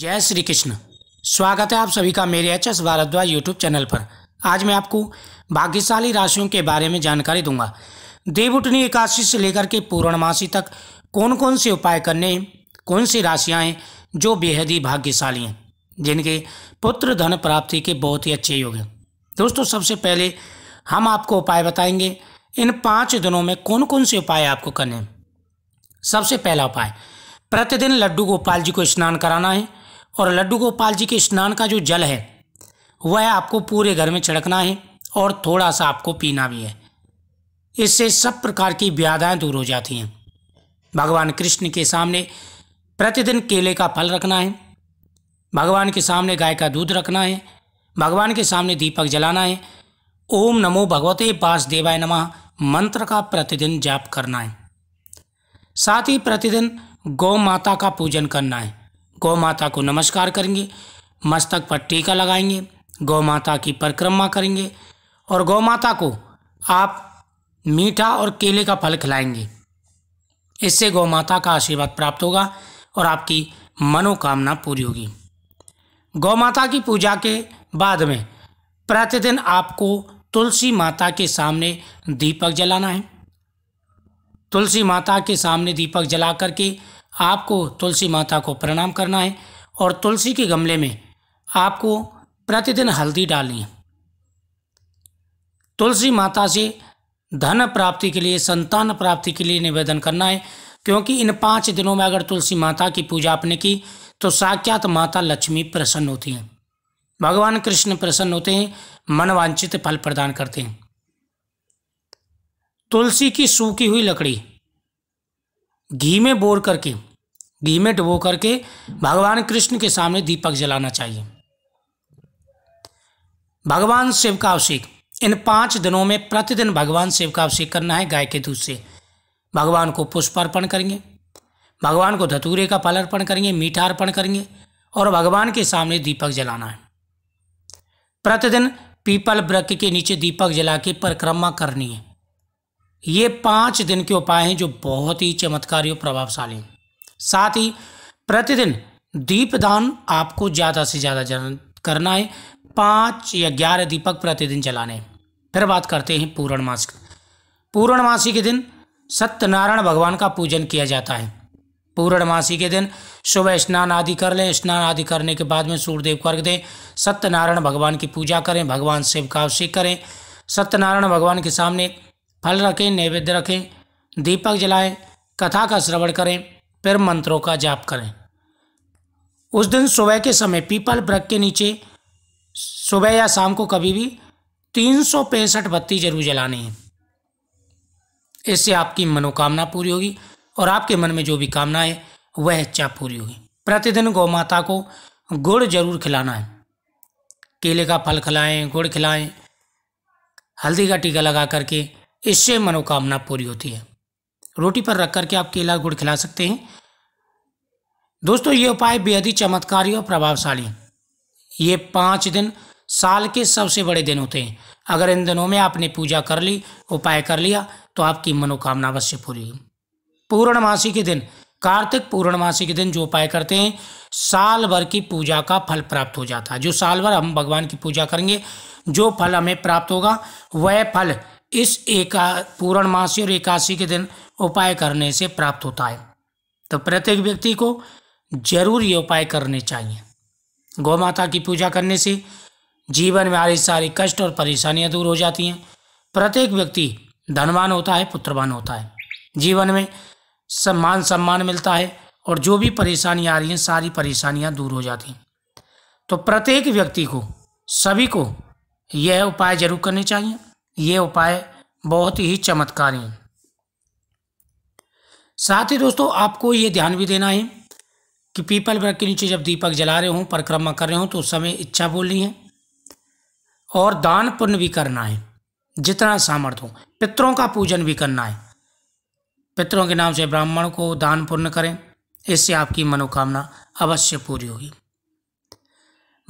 जय श्री कृष्ण स्वागत है आप सभी का मेरे H S Bhardwaj YouTube channel पर आज मैं आपको भाग्यशाली राशियों के बारे में जानकारी दूंगा उठनी एकादशी से लेकर के पूर्णमासी तक कौन कौन से उपाय करने हैं कौन सी राशियाँ हैं जो बेहद ही भाग्यशाली हैं जिनके पुत्र धन प्राप्ति के बहुत ही अच्छे योग हैं दोस्तों सबसे पहले हम आपको उपाय बताएंगे इन पाँच दिनों में कौन कौन से उपाय आपको करने हैं सबसे पहला उपाय प्रतिदिन लड्डू गोपाल जी को स्नान कराना है और लड्डू गोपाल जी के स्नान का जो जल है वह आपको पूरे घर में छिड़कना है और थोड़ा सा आपको पीना भी है इससे सब प्रकार की व्याधाएँ दूर हो जाती हैं भगवान कृष्ण के सामने प्रतिदिन केले का फल रखना है भगवान के सामने गाय का दूध रखना है भगवान के सामने दीपक जलाना है ओम नमो भगवते देवाय नमः मंत्र का प्रतिदिन जाप करना है साथ ही प्रतिदिन गौ माता का पूजन करना है गौ माता को नमस्कार करेंगे मस्तक पर टीका लगाएंगे गौ माता की परिक्रमा करेंगे और गौ माता को आप मीठा और केले का फल खिलाएंगे इससे गौ माता का आशीर्वाद प्राप्त होगा और आपकी मनोकामना पूरी होगी गौ माता की पूजा के बाद में प्रतिदिन आपको तुलसी माता के सामने दीपक जलाना है तुलसी माता के सामने दीपक जला करके आपको तुलसी माता को प्रणाम करना है और तुलसी के गमले में आपको प्रतिदिन हल्दी डालनी है तुलसी माता से धन प्राप्ति के लिए संतान प्राप्ति के लिए निवेदन करना है क्योंकि इन पाँच दिनों में अगर तुलसी माता की पूजा आपने की तो साक्षात माता लक्ष्मी प्रसन्न होती हैं भगवान कृष्ण प्रसन्न होते हैं मनवांचित फल प्रदान करते हैं तुलसी की सूखी हुई लकड़ी घी में बोर करके घी में डुबो करके भगवान कृष्ण के सामने दीपक जलाना चाहिए भगवान शिव का अभिषेक इन पाँच दिनों में प्रतिदिन भगवान शिव का अभिषेक करना है गाय के दूध से भगवान को पुष्प अर्पण करेंगे भगवान को धतूरे का फल अर्पण करेंगे मीठा अर्पण करेंगे और भगवान के सामने दीपक जलाना है प्रतिदिन पीपल वृक्ष के नीचे दीपक जला के परिक्रमा करनी है ये पाँच दिन के उपाय हैं जो बहुत ही चमत्कारी और प्रभावशाली हैं साथ ही प्रतिदिन दीपदान आपको ज़्यादा से ज़्यादा करना है पाँच या ग्यारह दीपक प्रतिदिन जलाने फिर बात करते हैं मास पूर्णमासी के दिन सत्यनारायण भगवान का पूजन किया जाता है पूर्णमासी के दिन सुबह स्नान आदि कर लें स्नान आदि करने के बाद में सूर्यदेव अर्घ दें सत्यनारायण भगवान की पूजा करें भगवान शिव का अभिषेक करें सत्यनारायण भगवान के सामने फल रखें नैवेद्य रखें दीपक जलाएं कथा का श्रवण करें फिर मंत्रों का जाप करें उस दिन सुबह के समय पीपल वृक्ष के नीचे सुबह या शाम को कभी भी तीन सौ पैंसठ बत्ती जरूर जलानी है इससे आपकी मनोकामना पूरी होगी और आपके मन में जो भी कामना है वह इच्छा पूरी होगी प्रतिदिन गौ माता को गुड़ जरूर खिलाना है केले का फल खिलाएं गुड़ खिलाएं हल्दी का टीका लगा करके इससे मनोकामना पूरी होती है रोटी पर रख करके आप केला गुड़ खिला सकते हैं दोस्तों ये उपाय बेहद ही चमत्कारी और प्रभावशाली ये पाँच दिन साल के सबसे बड़े दिन होते हैं अगर इन दिनों में आपने पूजा कर ली उपाय कर लिया तो आपकी मनोकामना अवश्य पूरी होगी पूर्णमासी के दिन कार्तिक पूर्णमासी के दिन जो उपाय करते हैं साल भर की पूजा का फल प्राप्त हो जाता है जो साल भर हम भगवान की पूजा करेंगे जो फल हमें प्राप्त होगा वह फल इस एका मासी और एकासी के दिन उपाय करने से प्राप्त होता है तो प्रत्येक व्यक्ति को जरूर ये उपाय करने चाहिए गौ माता की पूजा करने से जीवन में आ रही सारी कष्ट और परेशानियां दूर हो जाती हैं प्रत्येक व्यक्ति धनवान होता है पुत्रवान होता है जीवन में सम्मान सम्मान मिलता है और जो भी परेशानियाँ आ रही हैं सारी परेशानियाँ दूर हो जाती हैं तो प्रत्येक व्यक्ति को सभी को यह उपाय जरूर करने चाहिए ये उपाय बहुत ही चमत्कारी हैं साथ ही दोस्तों आपको ये ध्यान भी देना है कि पीपल वृक्ष के नीचे जब दीपक जला रहे हों परिक्रमा कर रहे हों तो उस समय इच्छा बोलनी है और दान पुण्य भी करना है जितना सामर्थ्य हो पितरों का पूजन भी करना है पितरों के नाम से ब्राह्मण को दान पुण्य करें इससे आपकी मनोकामना अवश्य पूरी होगी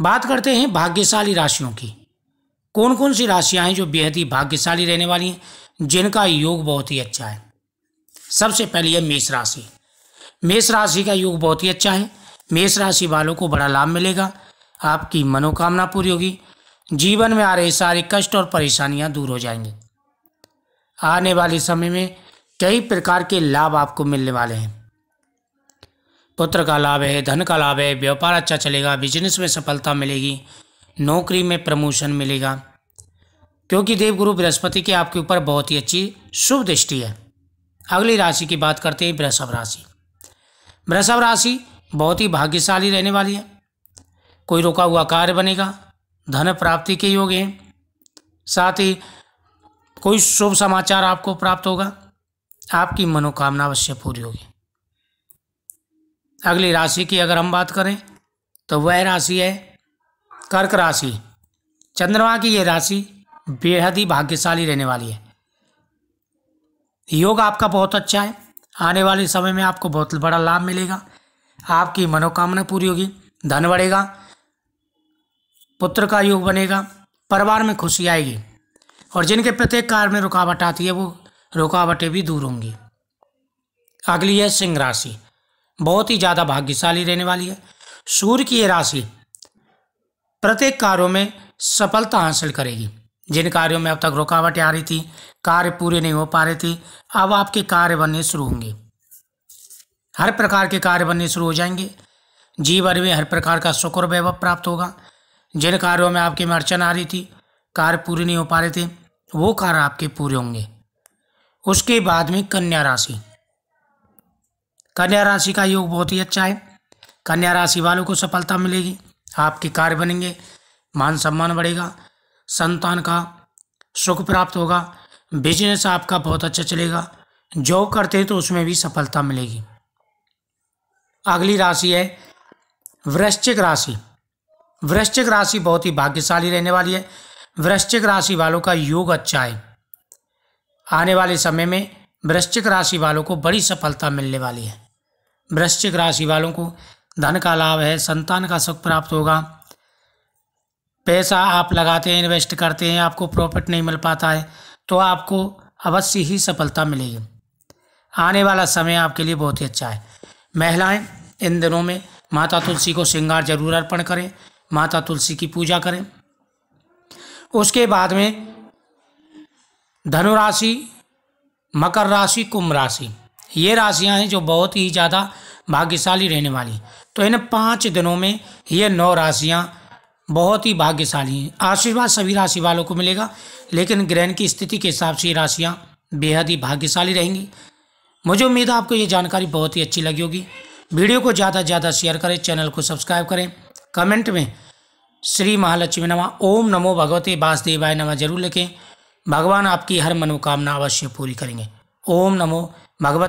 बात करते हैं भाग्यशाली राशियों की कौन कौन सी राशियां हैं जो बेहद ही भाग्यशाली रहने वाली हैं जिनका योग बहुत ही अच्छा है सबसे पहली है मेष राशि मेष राशि का योग बहुत ही अच्छा है मेष राशि वालों को बड़ा लाभ मिलेगा आपकी मनोकामना पूरी होगी जीवन में आ रहे सारे कष्ट और परेशानियां दूर हो जाएंगी आने वाले समय में कई प्रकार के लाभ आपको मिलने वाले हैं पुत्र का लाभ है धन का लाभ है व्यापार अच्छा चलेगा बिजनेस में सफलता मिलेगी नौकरी में प्रमोशन मिलेगा क्योंकि देवगुरु बृहस्पति की आपके ऊपर बहुत ही अच्छी शुभ दृष्टि है अगली राशि की बात करते हैं वृषभ राशि वृषभ राशि बहुत ही भाग्यशाली रहने वाली है कोई रुका हुआ कार्य बनेगा धन प्राप्ति के योग हैं साथ ही कोई शुभ समाचार आपको प्राप्त होगा आपकी मनोकामना अवश्य पूरी होगी अगली राशि की अगर हम बात करें तो वह राशि है कर्क राशि चंद्रमा की यह राशि बेहद ही भाग्यशाली रहने वाली है योग आपका बहुत अच्छा है आने वाले समय में आपको बहुत बड़ा लाभ मिलेगा आपकी मनोकामना पूरी होगी धन बढ़ेगा पुत्र का योग बनेगा परिवार में खुशी आएगी और जिनके प्रत्येक कार्य में रुकावट आती है वो रुकावटें भी दूर होंगी अगली है सिंह राशि बहुत ही ज़्यादा भाग्यशाली रहने वाली है सूर्य की ये राशि प्रत्येक कार्यों में सफलता हासिल करेगी जिन कार्यों में अब तक रुकावटें आ रही थी कार्य पूरे नहीं हो पा रहे थे अब आपके कार्य बनने शुरू होंगे हर प्रकार के कार्य बनने शुरू हो जाएंगे जीवन में हर प्रकार का शुक्र वैभव प्राप्त होगा जिन कार्यों में आपकी में अड़चन आ रही थी कार्य पूरे नहीं हो पा रहे थे वो कार्य आपके पूरे होंगे उसके बाद में कन्या राशि कन्या राशि का योग बहुत ही अच्छा है कन्या राशि वालों को सफलता मिलेगी आपके कार्य बनेंगे मान सम्मान बढ़ेगा संतान का सुख प्राप्त होगा बिजनेस आपका बहुत अच्छा चलेगा जॉब करते हैं तो उसमें भी सफलता मिलेगी अगली राशि है वृश्चिक राशि वृश्चिक राशि बहुत ही भाग्यशाली रहने वाली है वृश्चिक राशि वालों का योग अच्छा है आने वाले समय में वृश्चिक राशि वालों को बड़ी सफलता मिलने वाली है वृश्चिक राशि वालों को धन का लाभ है संतान का सुख प्राप्त होगा पैसा आप लगाते हैं इन्वेस्ट करते हैं आपको प्रॉफिट नहीं मिल पाता है तो आपको अवश्य ही सफलता मिलेगी आने वाला समय आपके लिए बहुत ही अच्छा है महिलाएं इन दिनों में माता तुलसी को श्रृंगार जरूर अर्पण करें माता तुलसी की पूजा करें उसके बाद में धनुराशि मकर राशि कुंभ राशि ये राशियां हैं जो बहुत ही ज़्यादा भाग्यशाली रहने वाली तो इन पाँच दिनों में ये नौ राशियाँ बहुत ही भाग्यशाली हैं आशीर्वाद सभी राशि वालों को मिलेगा लेकिन ग्रहण की स्थिति के हिसाब से ये राशियाँ बेहद ही भाग्यशाली रहेंगी मुझे उम्मीद है आपको ये जानकारी बहुत ही अच्छी लगी होगी वीडियो को ज़्यादा से ज़्यादा शेयर करें चैनल को सब्सक्राइब करें कमेंट में श्री महालक्ष्मी नमा ओम नमो भगवते वासुदेवाय नमा जरूर लिखें भगवान आपकी हर मनोकामना अवश्य पूरी करेंगे ओम नमो भगवत